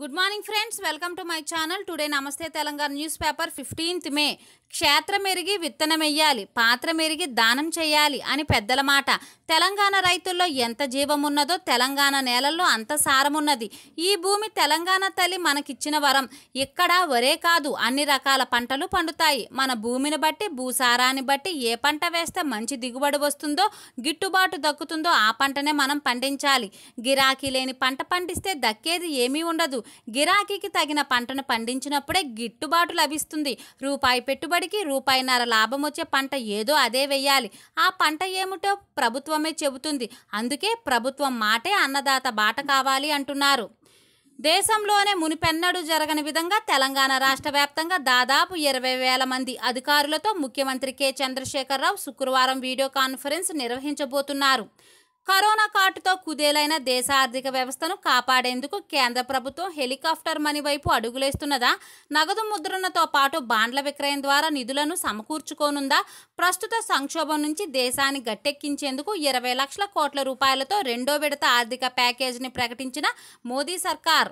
good morning friends welcome to my channel today Namaste Telangana news paper fifteenth May క్షేత్రమెరిగి విత్తనమెయ్యాలి మెరిగి దానం చేయాలి అని పెద్దల మాట తెలంగాణ రైతుల్లో ఎంత జీవమున్నదో తెలంగాణ నేలల్లో అంత సారమున్నది ఈ భూమి తెలంగాణ తల్లి మనకిచ్చిన వరం ఇక్కడ ఒరే కాదు అన్ని రకాల పంటలు పండుతాయి మన భూమిని బట్టి భూసారాన్ని బట్టి ఏ పంట వేస్తే మంచి దిగుబడి వస్తుందో గిట్టుబాటు దక్కుతుందో ఆ పంటనే మనం పండించాలి గిరాకీ లేని పంట పండిస్తే దక్కేది ఏమీ ఉండదు గిరాకీకి తగిన పంటను పండించినప్పుడే గిట్టుబాటు లభిస్తుంది రూపాయి పెట్టుబడికి రూపాయిన్నర లాభం వచ్చే పంట ఏదో అదే వెయ్యాలి ఆ పంట ఏమిటో ప్రభుత్వమే చెబుతుంది అందుకే ప్రభుత్వం మాటే అన్నదాత బాట కావాలి అంటున్నారు దేశంలోనే మునిపెన్నడూ జరగని విధంగా తెలంగాణ రాష్ట్ర వ్యాప్తంగా దాదాపు ఇరవై వేల మంది అధికారులతో ముఖ్యమంత్రి కె చంద్రశేఖరరావు శుక్రవారం వీడియో కాన్ఫరెన్స్ నిర్వహించబోతున్నారు కరోనా కాటుతో కుదేలైన దేశ ఆర్థిక వ్యవస్థను కాపాడేందుకు కేంద్ర ప్రభుత్వం హెలికాప్టర్ మనీ వైపు అడుగులేస్తున్నదా నగదు ముద్రణతో పాటు బాండ్ల విక్రయం ద్వారా నిధులను సమకూర్చుకోనుందా ప్రస్తుత సంక్షోభం నుంచి దేశాన్ని గట్టెక్కించేందుకు ఇరవై లక్షల కోట్ల రూపాయలతో రెండో విడత ఆర్థిక ప్యాకేజీని ప్రకటించిన మోదీ సర్కార్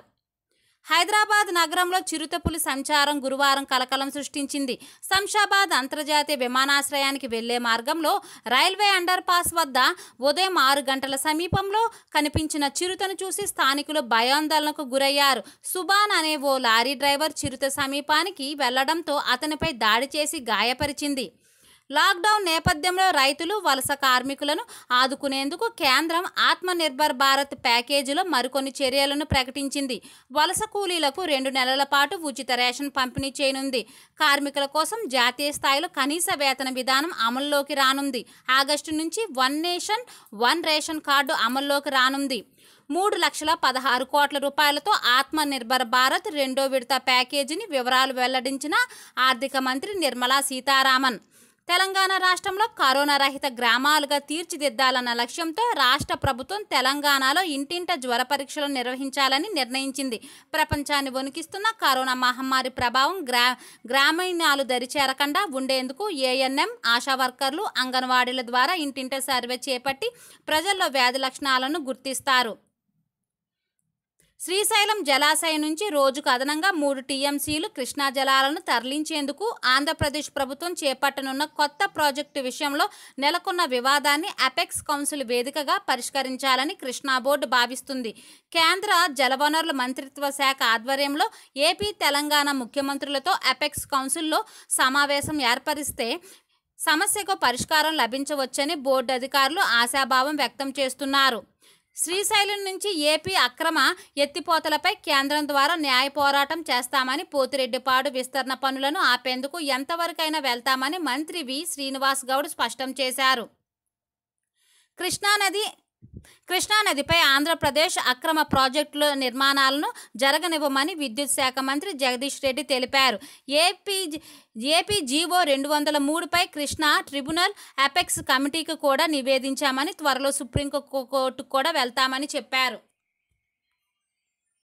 హైదరాబాద్ నగరంలో చిరుతపులి సంచారం గురువారం కలకలం సృష్టించింది శంషాబాద్ అంతర్జాతీయ విమానాశ్రయానికి వెళ్లే మార్గంలో రైల్వే అండర్ పాస్ వద్ద ఉదయం ఆరు గంటల సమీపంలో కనిపించిన చిరుతను చూసి స్థానికులు భయాందోళనకు గురయ్యారు సుబాన్ అనే ఓ లారీ డ్రైవర్ చిరుత సమీపానికి వెళ్లడంతో అతనిపై దాడి చేసి గాయపరిచింది లాక్డౌన్ నేపథ్యంలో రైతులు వలస కార్మికులను ఆదుకునేందుకు కేంద్రం ఆత్మనిర్భర్ భారత్ ప్యాకేజీలో మరికొన్ని చర్యలను ప్రకటించింది వలస కూలీలకు రెండు నెలల పాటు ఉచిత రేషన్ పంపిణీ చేయనుంది కార్మికుల కోసం జాతీయ స్థాయిలో కనీస వేతన విధానం అమల్లోకి రానుంది ఆగస్టు నుంచి one nation one ration card అమల్లోకి రానుంది మూడు లక్షల పదహారు కోట్ల రూపాయలతో నిర్భర్ భారత్ రెండో విడత ప్యాకేజీని వివరాలు వెల్లడించిన ఆర్థిక మంత్రి నిర్మలా సీతారామన్ తెలంగాణ రాష్ట్రంలో కరోనా రహిత గ్రామాలుగా తీర్చిదిద్దాలన్న లక్ష్యంతో రాష్ట్ర ప్రభుత్వం తెలంగాణలో ఇంటింట జ్వర పరీక్షలు నిర్వహించాలని నిర్ణయించింది ప్రపంచాన్ని వణికిస్తున్న కరోనా మహమ్మారి ప్రభావం గ్రా గ్రామీణాలు దరిచేరకుండా ఉండేందుకు ఏఎన్ఎం ఆశా వర్కర్లు అంగన్వాడీల ద్వారా ఇంటింట సర్వే చేపట్టి ప్రజల్లో వ్యాధి లక్షణాలను గుర్తిస్తారు శ్రీశైలం జలాశయం నుంచి రోజుకు అదనంగా మూడు టీఎంసీలు కృష్ణా జలాలను తరలించేందుకు ఆంధ్రప్రదేశ్ ప్రభుత్వం చేపట్టనున్న కొత్త ప్రాజెక్టు విషయంలో నెలకొన్న వివాదాన్ని అపెక్స్ కౌన్సిల్ వేదికగా పరిష్కరించాలని కృష్ణా బోర్డు భావిస్తుంది కేంద్ర జలవనరుల మంత్రిత్వ శాఖ ఆధ్వర్యంలో ఏపీ తెలంగాణ ముఖ్యమంత్రులతో అపెక్స్ కౌన్సిల్లో సమావేశం ఏర్పరిస్తే సమస్యకు పరిష్కారం లభించవచ్చని బోర్డు అధికారులు ఆశాభావం వ్యక్తం చేస్తున్నారు శ్రీశైలం నుంచి ఏపీ అక్రమ ఎత్తిపోతలపై కేంద్రం ద్వారా న్యాయ పోరాటం చేస్తామని పోతిరెడ్డిపాడు విస్తరణ పనులను ఆపేందుకు ఎంతవరకైనా వెళ్తామని మంత్రి వి శ్రీనివాస్ గౌడ్ స్పష్టం చేశారు కృష్ణానది కృష్ణానదిపై ఆంధ్రప్రదేశ్ అక్రమ ప్రాజెక్టుల నిర్మాణాలను జరగనివ్వమని విద్యుత్ శాఖ మంత్రి జగదీష్ రెడ్డి తెలిపారు ఏపీ ఏపీ జీవో రెండు వందల మూడుపై కృష్ణా ట్రిబ్యునల్ అపెక్స్ కమిటీకి కూడా నివేదించామని త్వరలో సుప్రీంకోర్టుకు కూడా వెళ్తామని చెప్పారు